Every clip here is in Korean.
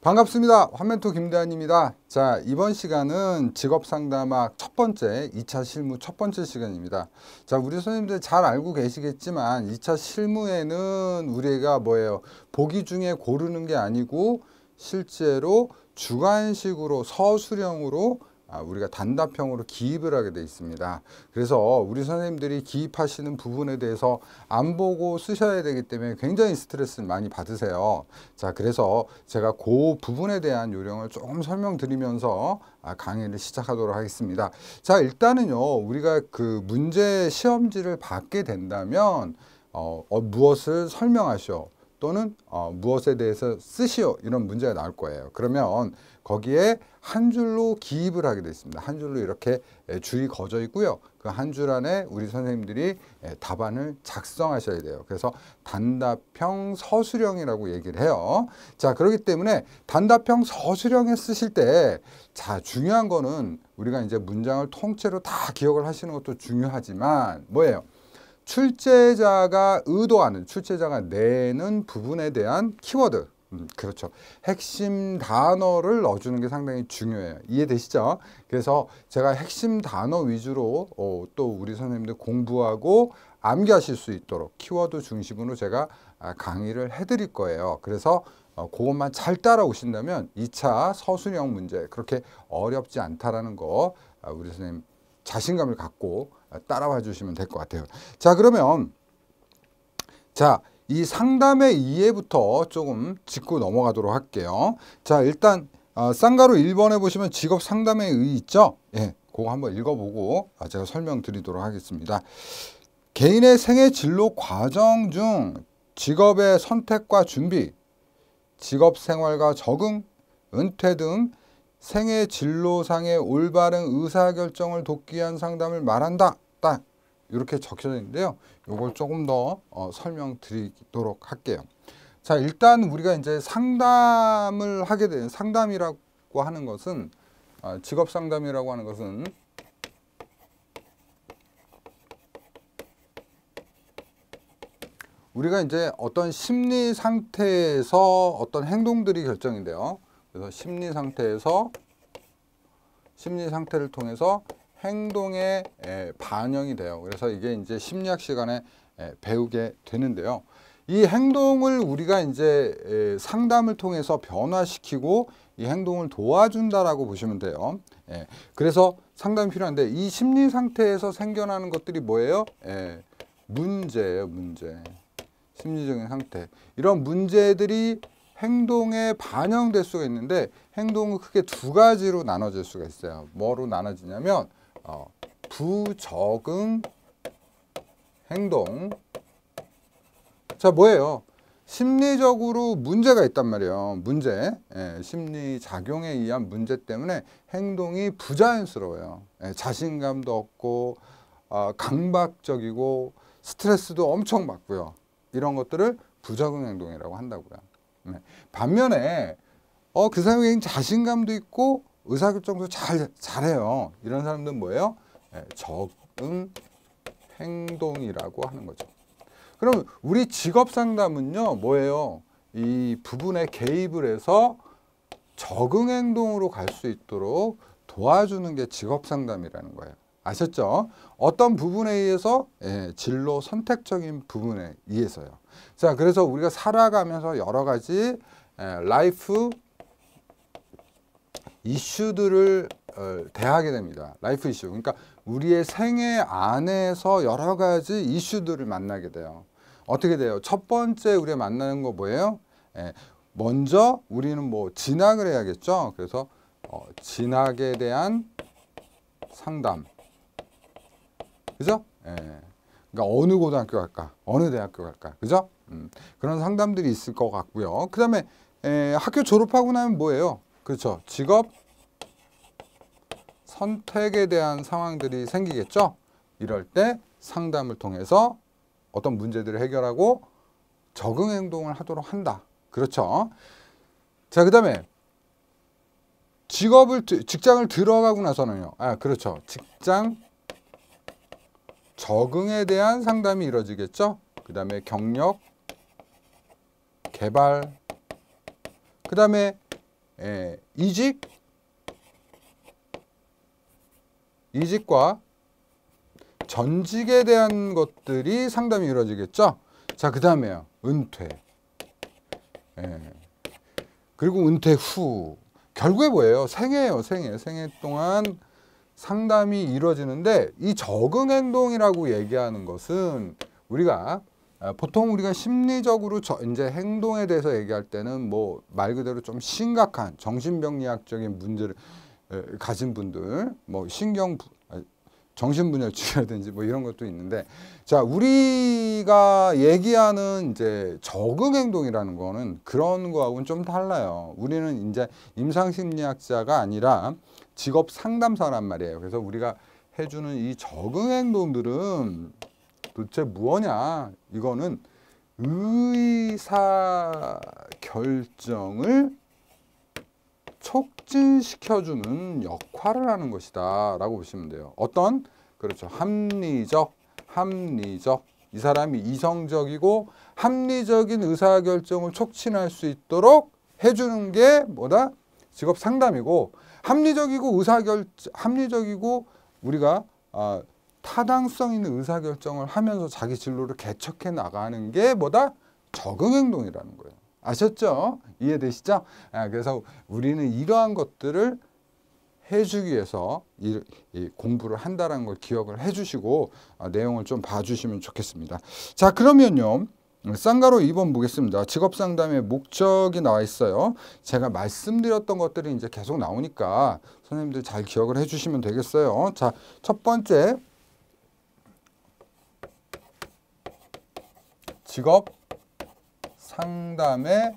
반갑습니다. 화면토 김대한입니다. 자, 이번 시간은 직업상담학 첫 번째, 2차 실무 첫 번째 시간입니다. 자, 우리 선생님들 잘 알고 계시겠지만 2차 실무에는 우리가 뭐예요? 보기 중에 고르는 게 아니고 실제로 주관식으로 서술형으로 아, 우리가 단답형으로 기입을 하게 돼 있습니다. 그래서 우리 선생님들이 기입하시는 부분에 대해서 안 보고 쓰셔야 되기 때문에 굉장히 스트레스를 많이 받으세요. 자, 그래서 제가 그 부분에 대한 요령을 조금 설명드리면서 아, 강의를 시작하도록 하겠습니다. 자, 일단은요, 우리가 그 문제 시험지를 받게 된다면 어, 어 무엇을 설명하시오. 또는 어, 무엇에 대해서 쓰시오 이런 문제가 나올 거예요. 그러면 거기에 한 줄로 기입을 하게 되어 있습니다. 한 줄로 이렇게 줄이 거져 있고요. 그 한 줄 안에 우리 선생님들이 답안을 작성하셔야 돼요. 그래서 단답형 서술형이라고 얘기를 해요. 자, 그렇기 때문에 단답형 서술형에 쓰실 때 자, 중요한 거는 우리가 이제 문장을 통째로 다 기억을 하시는 것도 중요하지만 뭐예요? 출제자가 의도하는, 출제자가 내는 부분에 대한 키워드, 음, 그렇죠. 핵심 단어를 넣어주는 게 상당히 중요해요. 이해되시죠? 그래서 제가 핵심 단어 위주로 어, 또 우리 선생님들 공부하고 암기하실 수 있도록 키워드 중심으로 제가 아, 강의를 해드릴 거예요. 그래서 어, 그것만 잘 따라오신다면 2차 서술형 문제 그렇게 어렵지 않다라는 거 아, 우리 선생님 자신감을 갖고 따라와 주시면 될 것 같아요. 자 그러면 자이 상담의 이해부터 조금 짚고 넘어가도록 할게요. 자, 일단 어, 쌍가루 1번에 보시면 직업 상담의 의 있죠? 예, 그거 한번 읽어보고 아, 제가 설명드리도록 하겠습니다. 개인의 생애 진로 과정 중 직업의 선택과 준비, 직업 생활과 적응, 은퇴 등 생애 진로상의 올바른 의사결정을 돕기 위한 상담을 말한다. 딱 이렇게 적혀져 있는데요. 이걸 조금 더 어, 설명드리도록 할게요. 자, 일단 우리가 이제 상담을 하게 되는 상담이라고 하는 것은 어, 직업 상담이라고 하는 것은 우리가 이제 어떤 심리 상태에서 어떤 행동들이 결정인데요. 그래서 심리 상태에서 심리 상태를 통해서 행동에 반영이 돼요. 그래서 이게 이제 심리학 시간에 배우게 되는데요. 이 행동을 우리가 이제 상담을 통해서 변화시키고 이 행동을 도와준다라고 보시면 돼요. 예, 그래서 상담이 필요한데 이 심리 상태에서 생겨나는 것들이 뭐예요? 예, 문제예요, 문제. 심리적인 상태. 이런 문제들이 행동에 반영될 수가 있는데 행동은 크게 두 가지로 나눠질 수가 있어요. 뭐로 나눠지냐면 어, 부적응 행동 자 뭐예요? 심리적으로 문제가 있단 말이에요. 문제, 예, 심리작용에 의한 문제 때문에 행동이 부자연스러워요. 예, 자신감도 없고 어, 아, 강박적이고 스트레스도 엄청 받고요. 이런 것들을 부적응 행동이라고 한다고요. 예. 반면에 어, 그사람에 자신감도 있고 의사결정도 잘, 잘해요. 이런 사람들은 뭐예요? 예, 적응 행동이라고 하는 거죠. 그럼 우리 직업 상담은요, 뭐예요? 이 부분에 개입을 해서 적응 행동으로 갈 수 있도록 도와주는 게 직업 상담이라는 거예요. 아셨죠? 어떤 부분에 의해서 예, 진로 선택적인 부분에 의해서요. 자, 그래서 우리가 살아가면서 여러 가지 예, 라이프 이슈들을 어, 대하게 됩니다. 라이프 이슈. 그러니까 우리의 생애 안에서 여러 가지 이슈들을 만나게 돼요. 어떻게 돼요? 첫 번째 우리가 만나는 거 뭐예요? 예, 먼저 우리는 뭐 진학을 해야겠죠. 그래서 어, 진학에 대한 상담. 그죠? 예. 그러니까 어느 고등학교 갈까? 어느 대학교 갈까? 그죠? 음, 그런 상담들이 있을 것 같고요. 그 다음에 예, 학교 졸업하고 나면 뭐예요? 그렇죠. 직업 선택에 대한 상황들이 생기겠죠. 이럴 때 상담을 통해서 어떤 문제들을 해결하고 적응 행동을 하도록 한다. 그렇죠. 자, 그 다음에 직업을, 직장을 들어가고 나서는요. 아, 그렇죠. 직장 적응에 대한 상담이 이루어지겠죠. 그 다음에 경력, 개발, 그 다음에 예, 이직, 이직과 전직에 대한 것들이 상담이 이루어지겠죠. 자, 그 다음에요. 은퇴. 예. 그리고 은퇴 후. 결국에 뭐예요? 생애예요. 생애. 생애 동안 상담이 이루어지는데 이 적응 행동이라고 얘기하는 것은 우리가 아, 보통 우리가 심리적으로 저 이제 행동에 대해서 얘기할 때는 뭐 말 그대로 좀 심각한 정신병리학적인 문제를 가진 분들 뭐 신경 아, 정신분열증이라든지 뭐 이런 것도 있는데 자 우리가 얘기하는 이제 적응 행동이라는 거는 그런 거하고는 좀 달라요 우리는 이제 임상심리학자가 아니라 직업 상담사란 말이에요 그래서 우리가 해주는 이 적응 행동들은 도대체 뭐냐 이거는 의사 결정을 촉진시켜주는 역할을 하는 것이다 라고 보시면 돼요. 어떤? 그렇죠. 합리적, 합리적. 이 사람이 이성적이고 합리적인 의사결정을 촉진할 수 있도록 해주는 게 뭐다? 직업 상담이고 합리적이고 의사결 합리적이고 우리가 어, 타당성 있는 의사결정을 하면서 자기 진로를 개척해 나가는 게 뭐다? 적응 행동이라는 거예요. 아셨죠? 이해되시죠? 아, 그래서 우리는 이러한 것들을 해주기 위해서 이, 이 공부를 한다는 걸 기억을 해주시고 아, 내용을 좀 봐주시면 좋겠습니다. 자 그러면요. 쌍가로 2번 보겠습니다. 직업상담의 목적이 나와 있어요. 제가 말씀드렸던 것들이 이제 계속 나오니까 선생님들 잘 기억을 해주시면 되겠어요. 자, 첫 번째 직업 상담의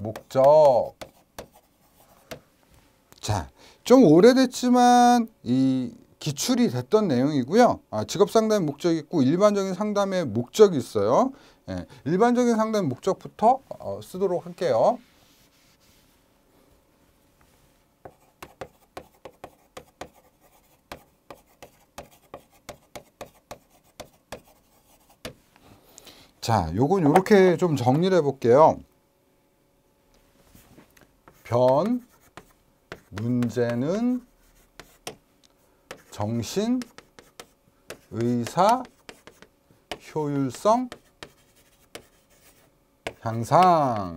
목적. 자, 좀 오래됐지만 이 기출이 됐던 내용이고요. 아, 직업 상담의 목적이 있고 일반적인 상담의 목적이 있어요. 예, 일반적인 상담의 목적부터 어, 쓰도록 할게요. 자, 요건 이렇게 좀 정리를 해볼게요. 변, 문제는 정신, 의사, 효율성, 향상.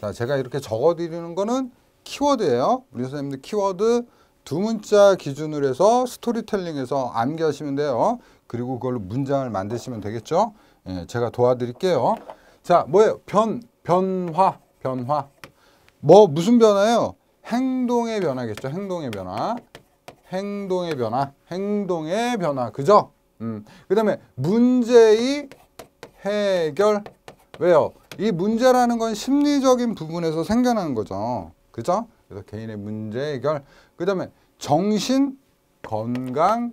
자, 제가 이렇게 적어드리는 거는 키워드예요. 우리 선생님들 키워드 두 문자 기준으로 해서 스토리텔링에서 암기하시면 돼요. 그리고 그걸로 문장을 만드시면 되겠죠. 예, 제가 도와드릴게요. 자, 뭐예요? 변, 변화, 변화. 뭐, 무슨 변화예요? 행동의 변화겠죠. 행동의 변화. 행동의 변화. 행동의 변화. 그죠? 음. 그 다음에 문제의 해결. 왜요? 이 문제라는 건 심리적인 부분에서 생겨나는 거죠. 그죠? 그래서 개인의 문제 해결. 그 다음에 정신 건강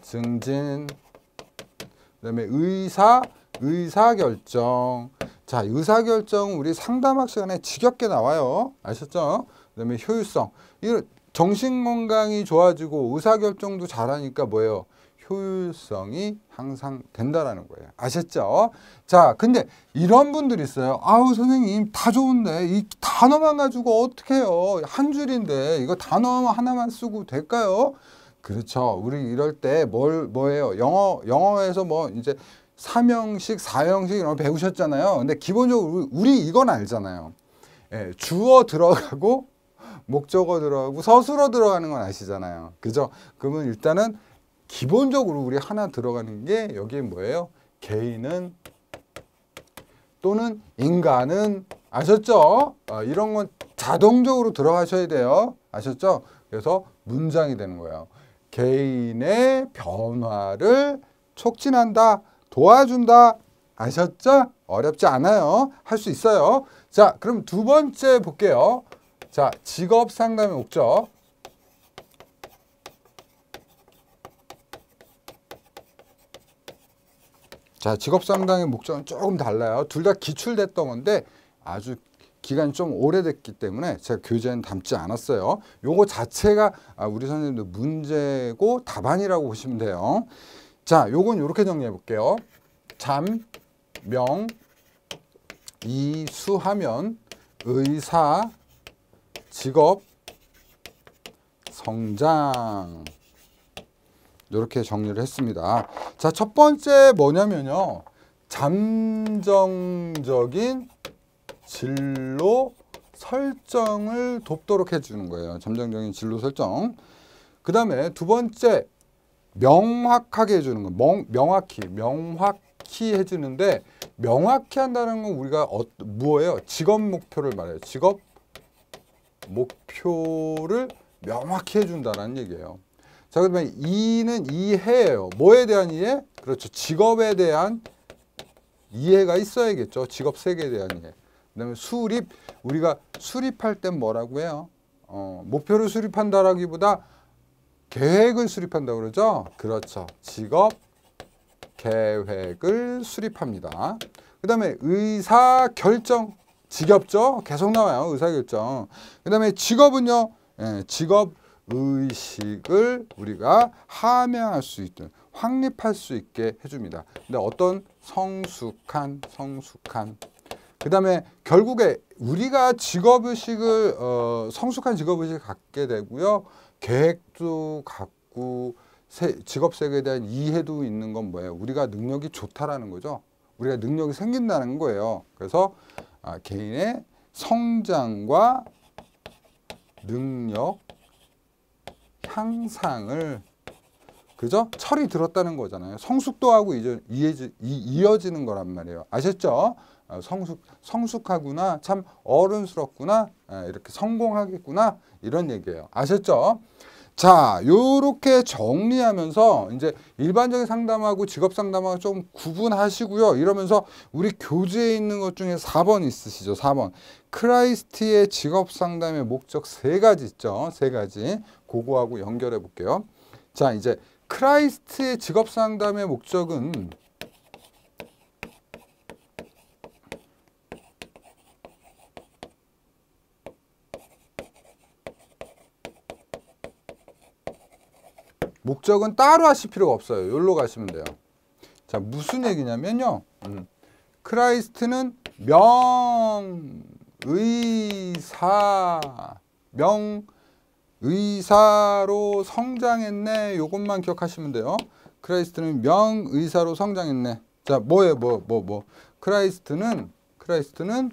증진. 그다음에 의사, 의사결정. 자, 의사결정 우리 상담학 시간에 지겹게 나와요. 아셨죠? 그다음에 효율성. 이 정신건강이 좋아지고 의사결정도 잘하니까 뭐예요? 효율성이 향상 된다라는 거예요. 아셨죠? 자, 근데 이런 분들 있어요. 아우, 선생님, 다 좋은데, 이 단어만 가지고 어떻게 해요? 한 줄인데, 이거 단어 하나만 쓰고 될까요? 그렇죠. 우리 이럴 때 뭘 뭐예요? 영어 영어에서 뭐 이제 삼형식, 사형식 이런 거 배우셨잖아요. 근데 기본적으로 우리 이건 알잖아요. 예, 주어 들어가고 목적어 들어가고 서술어 들어가는 건 아시잖아요. 그죠? 그러면 일단은 기본적으로 우리 하나 들어가는 게여기 뭐예요? 개인은 또는 인간은 아셨죠? 어, 이런 건 자동적으로 들어가셔야 돼요. 아셨죠? 그래서 문장이 되는 거예요. 개인의 변화를 촉진한다, 도와준다. 아셨죠? 어렵지 않아요. 할 수 있어요. 자, 그럼 두 번째 볼게요. 자, 직업 상담의 목적. 자, 직업 상담의 목적은 조금 달라요. 둘 다 기출됐던 건데 아주 기간이 좀 오래됐기 때문에 제가 교재는 에 담지 않았어요. 요거 자체가 아, 우리 선생님들 문제고 답안이라고 보시면 돼요. 자, 요건 이렇게 정리해 볼게요. 잠, 명, 이, 수 하면 의사, 직업, 성장 이렇게 정리를 했습니다. 자, 첫 번째 뭐냐면요. 잠정적인 진로 설정을 돕도록 해주는 거예요. 잠정적인 진로 설정. 그 다음에 두 번째 명확하게 해주는 거. 명, 명확히, 명확히 해주는데 명확히 한다는 건 우리가 어, 뭐예요? 직업 목표를 말해요. 직업 목표를 명확히 해준다는 얘기예요. 자, 그러면 이는 이해예요. 뭐에 대한 이해? 그렇죠. 직업에 대한 이해가 있어야겠죠. 직업 세계에 대한 이해. 그다음에 수립 우리가 수립할 땐 뭐라고 해요? 어, 목표를 수립한다라기보다 계획을 수립한다고 그러죠? 그렇죠. 직업 계획을 수립합니다. 그 다음에 의사결정 직업죠? 계속 나와요. 의사결정. 그 다음에 직업은요. 예, 직업 의식을 우리가 함양할 수 있든 확립할 수 있게 해줍니다. 근데 어떤 성숙한 성숙한 그다음에 결국에 우리가 직업의식을 어, 성숙한 직업의식을 갖게 되고요. 계획도 갖고 세, 직업 세계에 대한 이해도 있는 건 뭐예요? 우리가 능력이 좋다라는 거죠. 우리가 능력이 생긴다는 거예요. 그래서 아, 개인의 성장과 능력 향상을 그죠? 철이 들었다는 거잖아요. 성숙도하고 이제 이어지는 거란 말이에요. 아셨죠? 아, 성숙, 성숙하구나, 참 어른스럽구나, 아, 이렇게 성공하겠구나, 이런 얘기예요. 아셨죠? 자, 요렇게 정리하면서 이제 일반적인 상담하고 직업 상담하고 좀 구분하시고요. 이러면서 우리 교재에 있는 것 중에 4번 있으시죠. 4번. 크라이스티의 직업 상담의 목적 세 가지 있죠. 세 가지. 그거하고 연결해 볼게요. 자, 이제 크라이스트의 직업 상담의 목적은 목적은 따로 하실 필요가 없어요. 여기로 가시면 돼요. 자, 무슨 얘기냐면요. 음. 크라이스트는 명의사, 명의사로 성장했네. 요것만 기억하시면 돼요. 크라이스트는 명의사로 성장했네. 자, 뭐예요? 뭐, 뭐, 뭐. 크라이스트는, 크라이스트는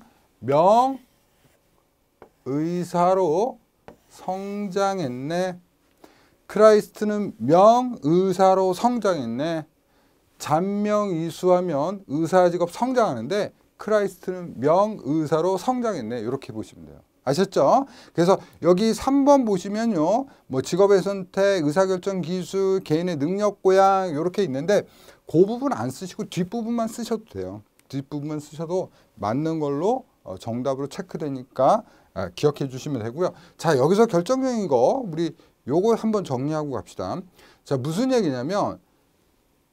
명의사로 성장했네. 크라이스트는 명, 의사로 성장했네. 잔명 이수하면 의사 직업 성장하는데 크라이스트는 명, 의사로 성장했네. 이렇게 보시면 돼요. 아셨죠? 그래서 여기 3번 보시면요. 뭐 직업의 선택, 의사결정 기술, 개인의 능력 고양 이렇게 있는데 그 부분 안 쓰시고 뒷부분만 쓰셔도 돼요. 뒷부분만 쓰셔도 맞는 걸로 어, 정답으로 체크되니까 아, 기억해 주시면 되고요. 자, 여기서 결정적인 거 우리 요걸 한번 정리하고 갑시다. 자, 무슨 얘기냐면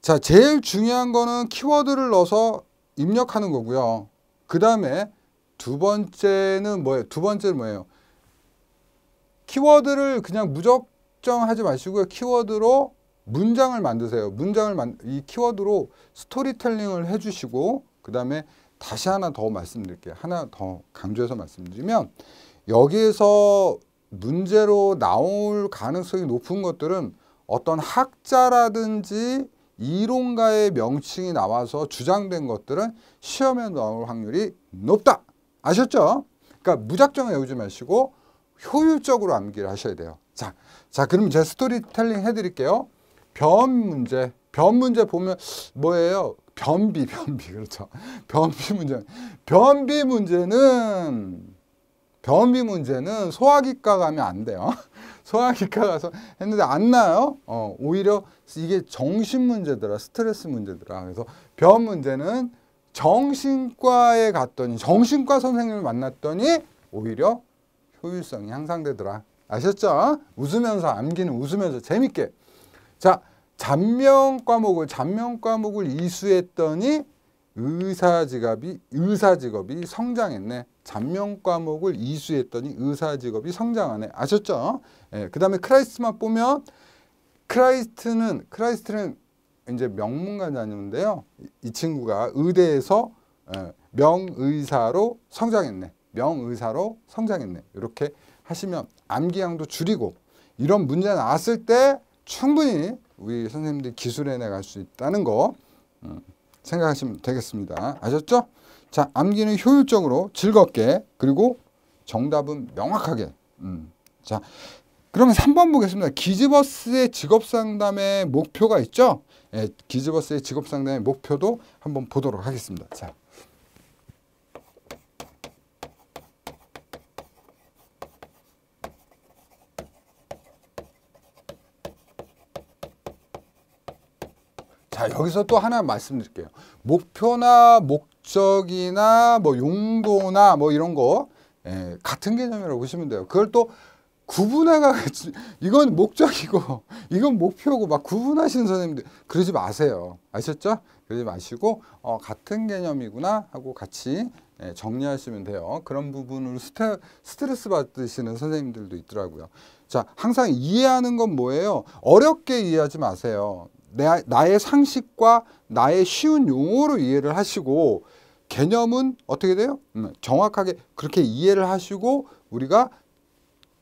자, 제일 중요한 거는 키워드를 넣어서 입력하는 거고요. 그 다음에 두 번째는 뭐예요? 두 번째는 뭐예요? 키워드를 그냥 무적정 하지 마시고요. 키워드로 문장을 만드세요. 문장을 만, 이 키워드로 스토리텔링을 해주시고 그 다음에 다시 하나 더 말씀드릴게요. 하나 더 강조해서 말씀드리면 여기에서 문제로 나올 가능성이 높은 것들은 어떤 학자라든지 이론가의 명칭이 나와서 주장된 것들은 시험에 나올 확률이 높다. 아셨죠? 그러니까 무작정 외우지 마시고 효율적으로 암기를 하셔야 돼요. 자, 자 그럼 제 스토리텔링 해드릴게요. 변 문제, 변 문제 보면 뭐예요? 변비, 변비 그렇죠. 변비 문제, 변비 문제는 변비 문제는 소화기과 가면 안 돼요. 소화기과 가서 했는데 안 나요. 어, 오히려 이게 정신 문제더라, 스트레스 문제더라. 그래서 변 문제는 정신과에 갔더니 정신과 선생님을 만났더니 오히려 효율성이 향상되더라. 아셨죠? 웃으면서 암기는 웃으면서 재밌게. 자, 잔명 과목을 잔명 과목을 이수했더니 의사 직업이 의사 직업이 성장했네. 잔명 과목을 이수했더니 의사 직업이 성장하네. 아셨죠? 예, 그 다음에 크라이스트만 보면 크라이스트는 크라이스트는 이제 명문가자인데요. 이, 친구가 의대에서 예, 명의사로 성장했네. 명의사로 성장했네. 이렇게 하시면 암기양도 줄이고 이런 문제 나왔을 때 충분히 우리 선생님들이 기술해내갈 수 있다는 거 음, 생각하시면 되겠습니다. 아셨죠? 자, 암기는 효율적으로 즐겁게 그리고 정답은 명확하게. 음. 자, 그러면 3번 보겠습니다. 기즈버스의 직업상담의 목표가 있죠? 예, 기즈버스의 직업상담의 목표도 한번 보도록 하겠습니다. 자. 자, 여기서 또 하나 말씀드릴게요. 목표나 목 목적이나 뭐 용도나 뭐 이런 거 예, 같은 개념이라고 보시면 돼요. 그걸 또 구분해가 이건 목적이고 이건 목표고 막 구분하시는 선생님들 그러지 마세요. 아셨죠? 그러지 마시고 어, 같은 개념이구나 하고 같이 예, 정리하시면 돼요. 그런 부분을로 스테, 스트레스 받으시는 선생님들도 있더라고요. 자, 항상 이해하는 건 뭐예요? 어렵게 이해하지 마세요. 내, 나의 상식과 나의 쉬운 용어로 이해를 하시고 개념은 어떻게 돼요? 음, 정확하게 그렇게 이해를 하시고 우리가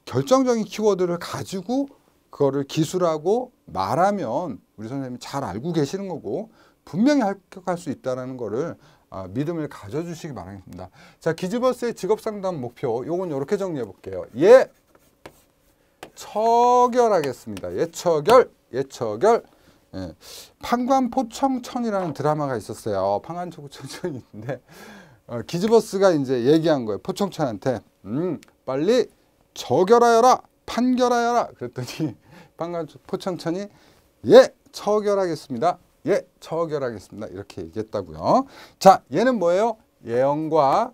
결정적인 키워드를 가지고 그거를 기술하고 말하면 우리 선생님이 잘 알고 계시는 거고 분명히 합격할 수 있다는 거를 아, 믿음을 가져주시기 바라겠습니다. 자, 기즈버스의 직업상담 목표 요건 이렇게 정리해 볼게요. 예, 처결하겠습니다. 예처결, 예처결. 예. 판관포청천이라는 드라마가 있었어요. 판관포청천인데 어, 기즈버스가 이제 얘기한 거예요. 포청천한테 음, 빨리 저결하여라 판결하여라 그랬더니 판관 포청천이 예 처결하겠습니다. 예 처결하겠습니다. 이렇게 얘기했다고요. 자 얘는 뭐예요? 예언과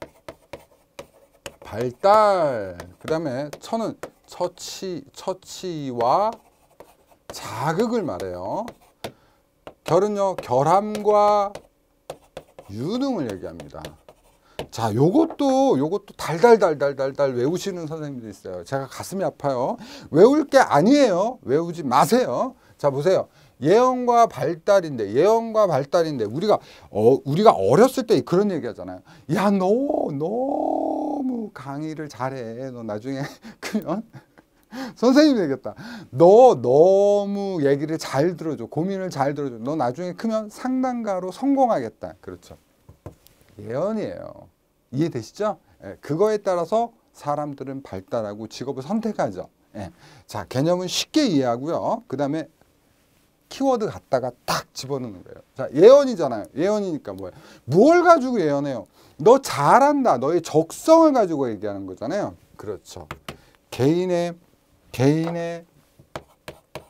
발달 그 다음에 천은 처치, 처치와 자극을 말해요. 결은요 결함과 유능을 얘기합니다. 자, 요것도 요것도 달달달달달달 외우시는 선생님도 있어요. 제가 가슴이 아파요. 외울 게 아니에요. 외우지 마세요. 자, 보세요. 예언과 발달인데 예언과 발달인데 우리가 어 우리가 어렸을 때 그런 얘기 하잖아요. 야, 너 너무 강의를 잘해. 너 나중에 그냥 선생님이 되겠다. 너 너무 얘기를 잘 들어줘. 고민을 잘 들어줘. 너 나중에 크면 상담가로 성공하겠다. 그렇죠. 예언이에요. 이해되시죠? 예, 그거에 따라서 사람들은 발달하고 직업을 선택하죠. 예. 자, 개념은 쉽게 이해하고요. 그 다음에 키워드 갖다가 딱 집어넣는 거예요. 자, 예언이잖아요. 예언이니까 뭐예요? 무 가지고 예언해요? 너 잘한다. 너의 적성을 가지고 얘기하는 거잖아요. 그렇죠. 개인의 개인의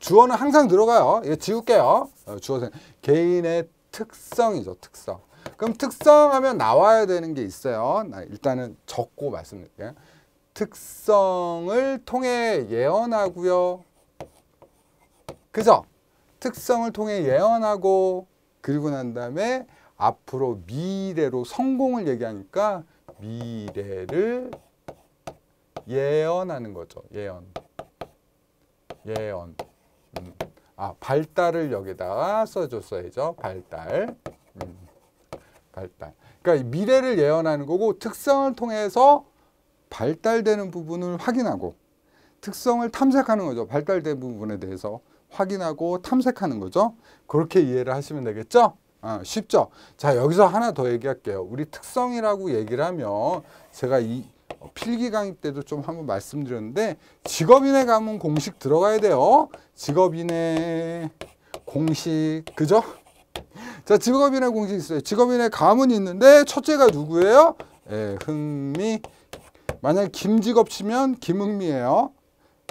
주어는 항상 들어가요. 이거 지울게요. 어, 주어는 개인의 특성이죠. 특성. 그럼 특성하면 나와야 되는 게 있어요. 일단은 적고 말씀드릴게요. 예. 특성을 통해 예언하고요. 그죠? 특성을 통해 예언하고 그리고 난 다음에 앞으로 미래로 성공을 얘기하니까 미래를 예언하는 거죠. 예언. 예언. 음. 아, 발달을 여기다가 써줬어야죠. 발달. 음. 발달. 그러니까 미래를 예언하는 거고 특성을 통해서 발달되는 부분을 확인하고 특성을 탐색하는 거죠. 발달된 부분에 대해서 확인하고 탐색하는 거죠. 그렇게 이해를 하시면 되겠죠? 아, 쉽죠? 자, 여기서 하나 더 얘기할게요. 우리 특성이라고 얘기를 하면 제가 이, 어, 필기 강의 때도 좀 한번 말씀드렸는데 직업인의 가문 공식 들어가야 돼요. 직업인의 공식 그죠? 자 직업인의 공식 있어요. 직업인의 가문이 있는데 첫째가 누구예요? 예, 흥미 만약 김직업 치면 김흥미예요.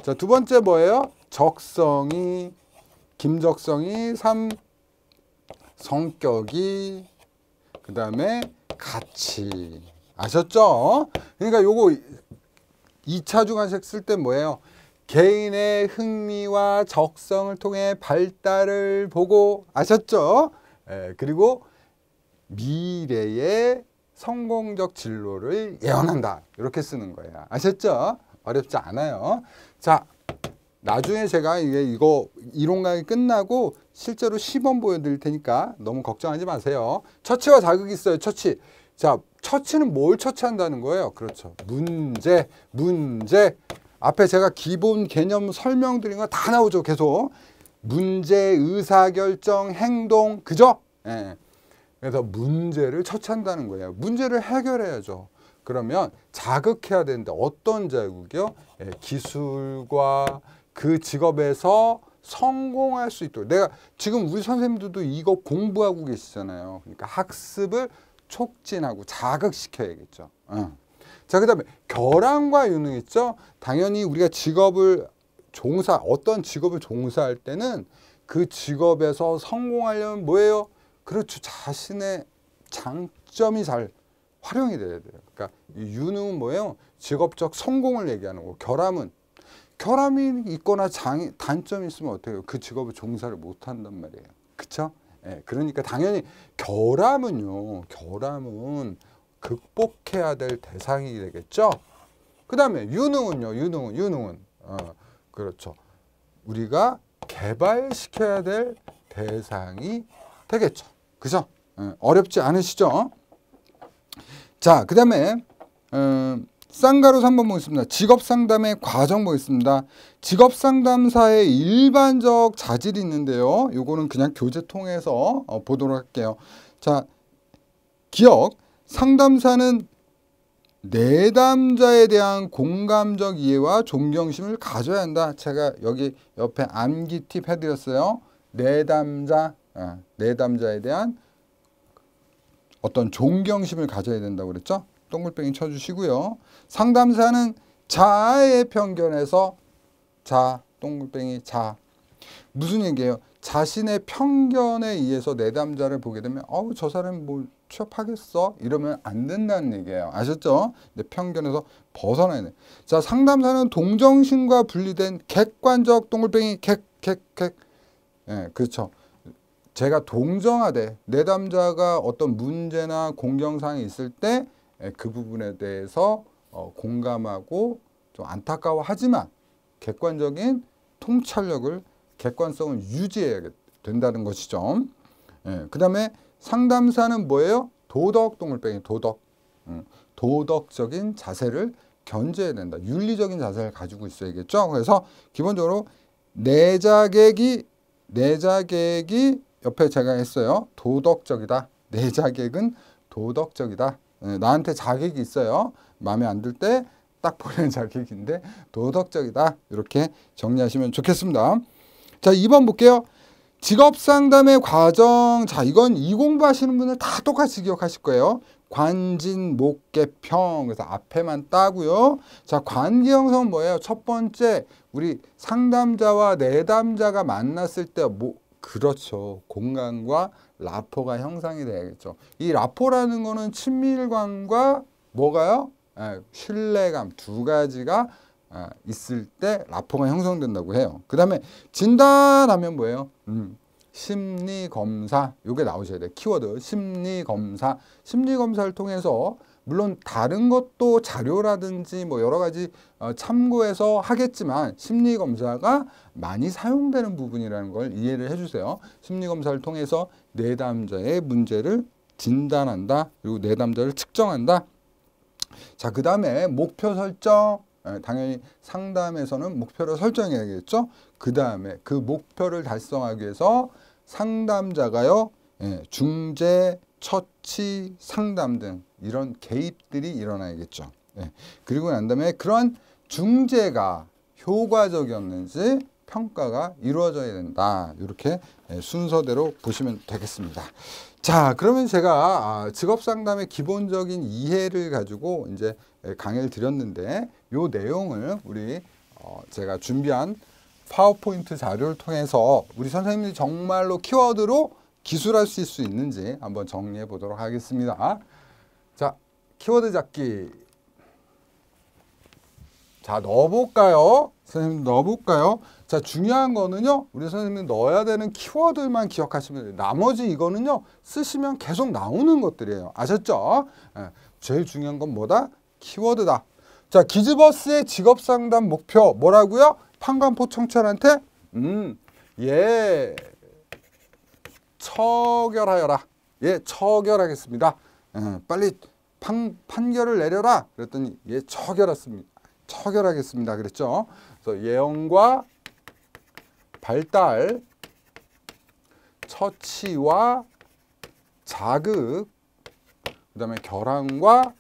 자두 번째 뭐예요? 적성이 김적성이 삼 성격이 그 다음에 가치 아셨죠? 그러니까 요거 2차 중간식쓸때 뭐예요? 개인의 흥미와 적성을 통해 발달을 보고 아셨죠? 예, 그리고 미래의 성공적 진로를 예언한다. 이렇게 쓰는 거예요. 아셨죠? 어렵지 않아요. 자, 나중에 제가 이게 이거 이론 강의 끝나고 실제로 시범 보여드릴 테니까 너무 걱정하지 마세요. 처치와 자극이 있어요. 처치. 자, 처치는 뭘 처치한다는 거예요? 그렇죠. 문제, 문제. 앞에 제가 기본 개념 설명드린 거 다 나오죠. 계속. 문제, 의사결정, 행동. 그죠? 예. 그래서 문제를 처치한다는 거예요. 문제를 해결해야죠. 그러면 자극해야 되는데 어떤 자극이요? 예, 기술과 그 직업에서 성공할 수 있도록 내가 지금 우리 선생님들도 이거 공부하고 계시잖아요. 그러니까 학습을 촉진하고 자극시켜야겠죠. 응. 예. 자, 그 다음에 결함과 유능 있죠. 당연히 우리가 직업을 종사, 어떤 직업을 종사할 때는 그 직업에서 성공하려면 뭐예요? 그렇죠. 자신의 장점이 잘 활용이 돼야 돼요. 그러니까 유능은 뭐예요? 직업적 성공을 얘기하는 거고 결함은 결함이 있거나 장 단점이 있으면 어떻게 해요? 그 직업을 종사를 못한단 말이에요. 그렇죠? 예, 그러니까 당연히 결함은요. 결함은 극복해야 될 대상이 되겠죠. 그 다음에 유능은요. 유능은 유능은 어, 그렇죠. 우리가 개발시켜야 될 대상이 되겠죠. 그죠? 예, 어렵지 않으시죠? 자, 그 다음에 음, 쌍가루 3번 보겠습니다. 직업상담의 과정 보겠습니다. 직업상담사의 일반적 자질이 있는데요. 요거는 그냥 교재 통해서 어, 보도록 할게요. 자, 기억. 상담사는 내담자에 대한 공감적 이해와 존경심을 가져야 한다. 제가 여기 옆에 암기 팁 해드렸어요. 내담자, 어, 내담자에 대한 어떤 존경심을 가져야 된다고 그랬죠? 동글뱅이 쳐주시고요. 상담사는 자의 편견에서 자, 동글뱅이 자. 무슨 얘기예요? 자신의 편견에 의해서 내담자를 보게 되면 어우 저 사람 뭐 취업하겠어? 이러면 안 된다는 얘기예요. 아셨죠? 근데 편견에서 벗어나야 돼. 자 상담사는 동정심과 분리된 객관적 동글뱅이 객 객객 예, 그렇죠. 제가 동정하되 내담자가 어떤 문제나 공경사이 있을 때 예, 그 부분에 대해서 어, 공감하고 좀 안타까워하지만 객관적인 통찰력을 객관성을 유지해야 된다는 것이죠. 예, 그 다음에 상담사는 뭐예요? 도덕 동물병이 도덕. 음, 도덕적인 자세를 견제해야 된다. 윤리적인 자세를 가지고 있어야겠죠. 그래서 기본적으로 내자객이 내자객이 옆에 제가 했어요. 도덕적이다. 내자객은 도덕적이다. 예, 나한테 자격이 있어요. 마음에 안 들 때 딱 보낸 자격인데 도덕적이다. 이렇게 정리하시면 좋겠습니다. 자, 2번 볼게요. 직업상담의 과정, 자 이건 이 공부하시는 분은 다 똑같이 기억하실 거예요. 관진, 목계평, 그래서 앞에만 따고요. 자 관계 형성 뭐예요? 첫 번째 우리 상담자와 내담자가 만났을 때 뭐, 그렇죠. 공간과 라포가 형성이되겠죠이 라포라는 거는 친밀감과 뭐가요? 에, 예, 신뢰감 두 가지가 에, 예, 있을 때 라포가 형성된다고 해요. 그 다음에 진단하면 뭐예요? 음, 심리검사 요게 나오셔야 돼요. 키워드 심리검사 심리검사를 통해서 물론 다른 것도 자료라든지 뭐 여러 가지 어, 참고해서 하겠지만 심리검사가 많이 사용되는 부분이라는 걸 이해를 해주세요. 심리검사를 통해서 내담자의 문제를 진단한다. 그리고 내담자를 측정한다. 자, 그 다음에 목표 설정. 예, 당연히 상담에서는 목표를 설정해야겠죠. 그 다음에 그 목표를 달성하기 위해서 상담자가요. 예, 중재, 처치, 상담 등 이런 개입들이 일어나야겠죠. 예, 그리고 난 다음에 그런 중재가 효과적이었는지 평가가 이루어져야 된다. 이렇게 예, 순서대로 보시면 되겠습니다. 자, 그러면 제가 아, 직업 상담의 기본적인 이해를 가지고 이제 예, 강의를 드렸는데 이 내용을 우리 어, 제가 준비한 파워포인트 자료를 통해서 우리 선생님들이 정말로 키워드로 기술할수 있는지 한번 정리해 보도록 하겠습니다. 자, 키워드 잡기. 자, 넣어볼까요? 선생님 넣어볼까요? 자 중요한 거는요. 우리 선생님 넣어야 되는 키워드만 기억하시면 돼요. 나머지 이거는요. 쓰시면 계속 나오는 것들이에요. 아셨죠? 예, 제일 중요한 건 뭐다? 키워드다. 자 기즈버스의 직업상담 목표 뭐라고요? 판관포 청철한테 음, 예, 처결하여라. 예, 처결하겠습니다. 예, 빨리 판, 판결을 내려라. 그랬더니 예, 처결했습니다. 처결하겠습니다. 그랬죠? 그래서 예언과 발달, 처치와 자극, 그 다음에 결함과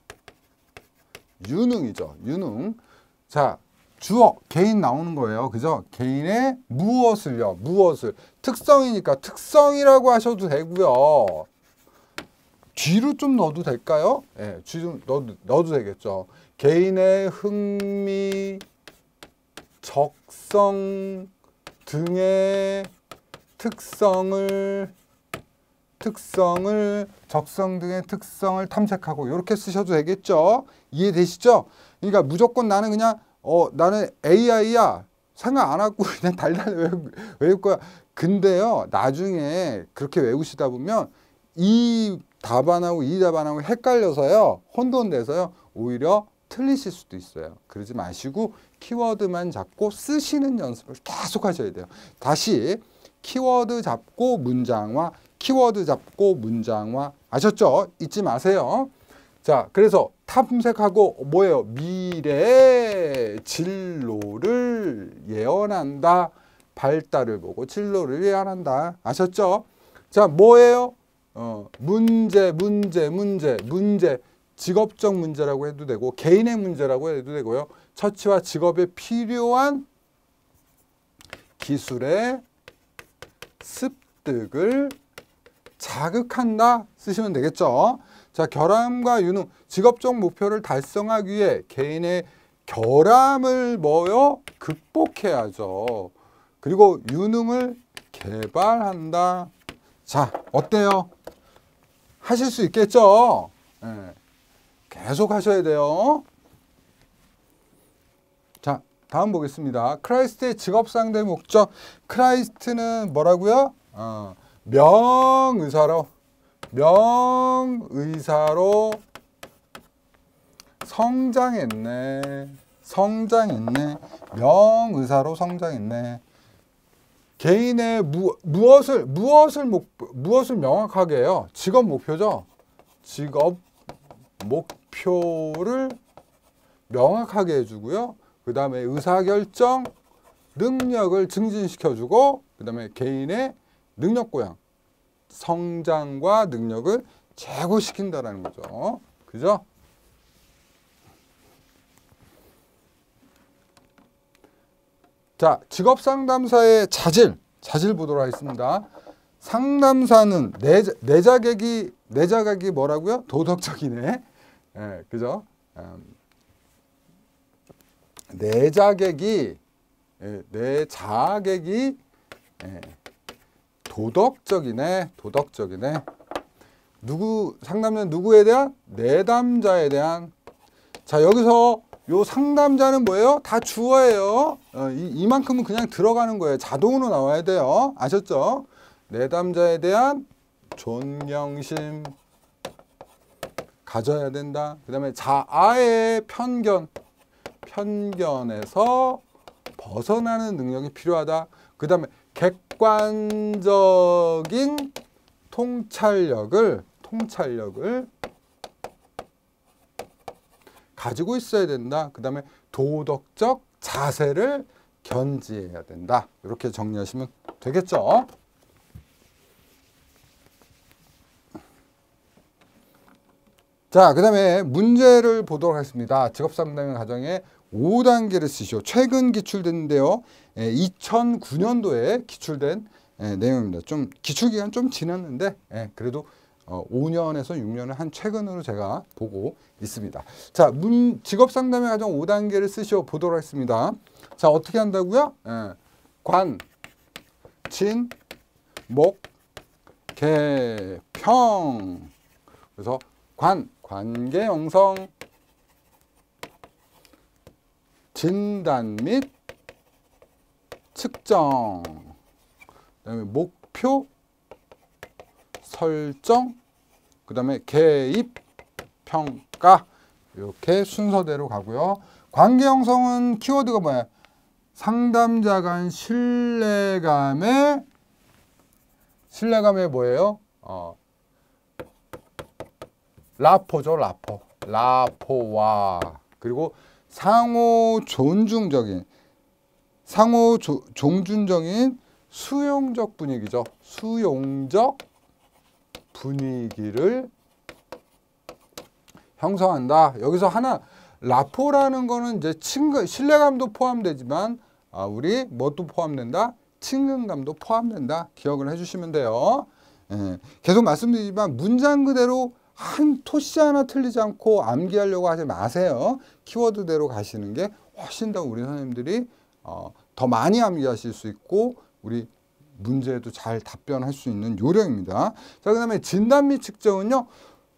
유능이죠. 유능. 자, 주어, 개인 나오는 거예요. 그죠? 개인의 무엇을요. 무엇을. 특성이니까 특성이라고 하셔도 되고요. 뒤로 좀 넣어도 될까요? 예, 네, 뒤좀 넣어도, 넣어도 되겠죠. 개인의 흥미, 적성 등의 특성을 특성을 적성 등의 특성을 탐색하고 이렇게 쓰셔도 되겠죠. 이해되시죠? 그러니까 무조건 나는 그냥 어 나는 AI야 생각 안 하고 그냥 달달 외울, 외울 거야. 근데요 나중에 그렇게 외우시다 보면 이 답안하고 이 답안하고 헷갈려서요 혼돈돼서요 오히려 틀리실 수도 있어요. 그러지 마시고 키워드만 잡고 쓰시는 연습을 계속 하셔야 돼요. 다시 키워드 잡고 문장화, 키워드 잡고 문장화 아셨죠? 잊지 마세요. 자, 그래서 탐색하고 뭐예요? 미래 진로를 예언한다. 발달을 보고 진로를 예언한다. 아셨죠? 자, 뭐예요? 어, 문제, 문제, 문제, 문제. 직업적 문제라고 해도 되고 개인의 문제라고 해도 되고요. 처치와 직업에 필요한 기술의 습득을 자극한다 쓰시면 되겠죠. 자, 결함과 유능, 직업적 목표를 달성하기 위해 개인의 결함을 뭐요? 극복해야죠. 그리고 유능을 개발한다. 자, 어때요? 하실 수 있겠죠? 네. 계속 하셔야 돼요. 자, 다음 보겠습니다. 크라이스트의 직업 상대 목적. 크라이스트는 뭐라고요? 어, 명의사로 명의사로 성장했네. 성장했네. 명의사로 성장했네. 개인의 무, 무엇을 무엇을 목 무엇을 명확하게 해요? 직업 목표죠. 직업 목 목표를 명확하게 해주고요. 그 다음에 의사결정 능력을 증진시켜주고 그 다음에 개인의 능력고양 성장과 능력을 제고시킨다라는 거죠. 그죠? 자, 직업상담사의 자질, 자질 보도록 하겠습니다. 상담사는 내 내자객이, 내자객이 뭐라고요? 도덕적이네. 예, 그죠? 음, 내 자객이 예, 내 자객이 예, 도덕적이네, 도덕적이네. 누구 상담자 누구에 대한 내담자에 대한 자 여기서 요 상담자는 뭐예요? 다 주어예요. 어, 이, 만큼은 그냥 들어가는 거예요. 자동으로 나와야 돼요. 아셨죠? 내담자에 대한 존경심, 가져야 된다. 그 다음에 자아의 편견, 편견에서 벗어나는 능력이 필요하다. 그 다음에 객관적인 통찰력을, 통찰력을 가지고 있어야 된다. 그 다음에 도덕적 자세를 견지해야 된다. 이렇게 정리하시면 되겠죠. 자, 그 다음에 문제를 보도록 하겠습니다. 직업상담의 과정에 5단계를 쓰시오. 최근 기출됐는데요. 에, 예, 2009년도에 기출된 에, 예, 내용입니다. 좀 기출기간 좀 지났는데 에, 예, 그래도 어, 5년에서 6년을 한 최근으로 제가 보고 있습니다. 자, 문, 직업상담의 과정 5단계를 쓰시오. 보도록 하겠습니다. 자, 어떻게 한다고요? 에, 관, 진, 목, 개, 평. 그래서 관, 관계 형성 진단 및 측정 그다음에 목표 설정 그다음에 개입 평가 이렇게 순서대로 가고요. 관계 형성은 키워드가 뭐야? 상담자 간 신뢰감의 신뢰감의 뭐예요? 어, 라포죠, 라포. 라포와 그리고 상호 존중적인 상호 조, 종준적인 수용적 분위기죠. 수용적 분위기를 형성한다. 여기서 하나 라포라는 거는 이제 친근 신뢰감도 포함되지만 아, 우리 뭣도 포함된다? 친근감도 포함된다. 기억을 해주시면 돼요. 예, 계속 말씀드리지만 문장 그대로 한 토시 하나 틀리지 않고 암기하려고 하지 마세요. 키워드대로 가시는 게 훨씬 더 우리 선생님들이 어, 더 많이 암기하실 수 있고 우리 문제에도 잘 답변할 수 있는 요령입니다. 자, 그 다음에 진단 및 측정은요.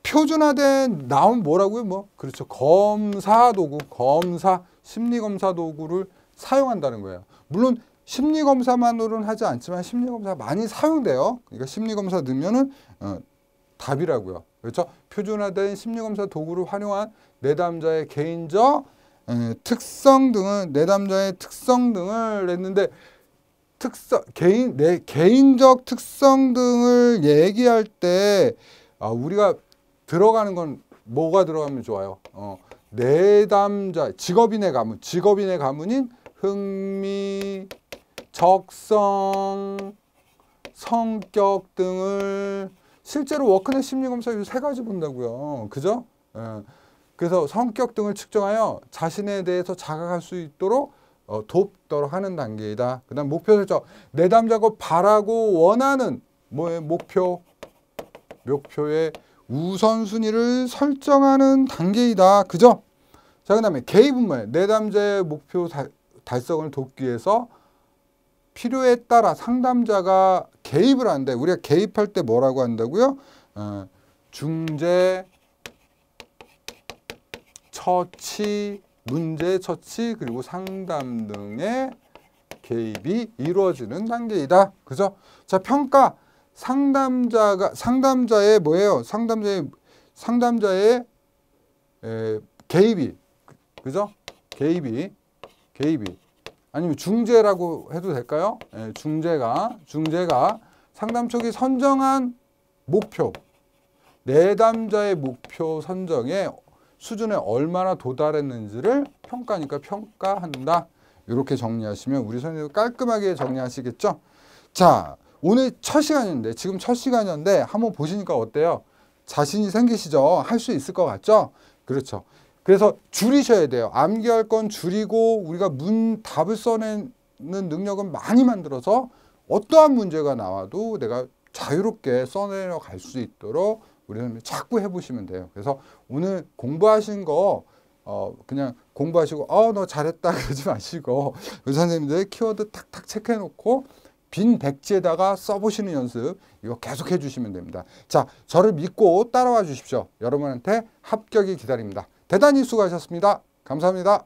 표준화된 나온 뭐라고요? 뭐 그렇죠. 검사 도구, 검사, 심리검사 도구를 사용한다는 거예요. 물론 심리검사만으로는 하지 않지만 심리검사 많이 사용돼요. 그러니까 심리검사 넣으면 은 어, 답이라고요. 그렇죠? 표준화된 심리검사 도구를 활용한 내담자의 개인적 음, 특성 등을 내담자의 특성 등을 냈는데 특성 개인 내 개인적 특성 등을 얘기할 때 아, 우리가 들어가는 건 뭐가 들어가면 좋아요? 어, 내담자 직업인의 가문 직업인의 가문인 흥미 적성 성격 등을 실제로 워크넷 심리검사 이세 가지 본다고요. 그죠? 예. 그래서 성격 등을 측정하여 자신에 대해서 자각할 수 있도록 어, 돕도록 하는 단계이다. 그 다음 목표 설정. 내담자가 바라고 원하는 뭐의 목표, 목표의 우선순위를 설정하는 단계이다. 그죠? 자, 그 다음에 개입은 내담자의 목표 달성을 돕기 위해서 필요에 따라 상담자가 개입을 한대. 우리가 개입할 때 뭐라고 한다고요? 어, 중재, 처치, 문제 처치 그리고 상담 등의 개입이 이루어지는 단계이다. 그죠? 자, 평가 상담자가 상담자의 뭐예요? 상담자의 상담자의 에, 개입이 그죠? 개입이 개입이 아니면 중재라고 해도 될까요? 예, 중재가 중재가 상담 쪽이 선정한 목표 내담자의 목표 선정에 수준에 얼마나 도달했는지를 평가니까 평가한다. 이렇게 정리하시면 우리 선생님 깔끔하게 정리하시겠죠? 자, 오늘 첫 시간인데 지금 첫 시간이었는데 한번 보시니까 어때요? 자신이 생기시죠? 할 수 있을 것 같죠? 그렇죠. 그래서 줄이셔야 돼요. 암기할건 줄이고 우리가 문 답을 써내는 능력은 많이 만들어서 어떠한 문제가 나와도 내가 자유롭게 써내려 갈 수 있도록 우리는 자꾸 해보시면 돼요. 그래서 오늘 공부하신 거 어, 그냥 공부하시고 어, 너 잘했다 그러지 마시고 의사 님들 키워드 탁탁 체크해놓고 빈 백지에다가 써보시는 연습 이거 계속 해주시면 됩니다. 자, 저를 믿고 따라와 주십시오. 여러분한테 합격이 기다립니다. 대단히 수고하셨습니다. 감사합니다.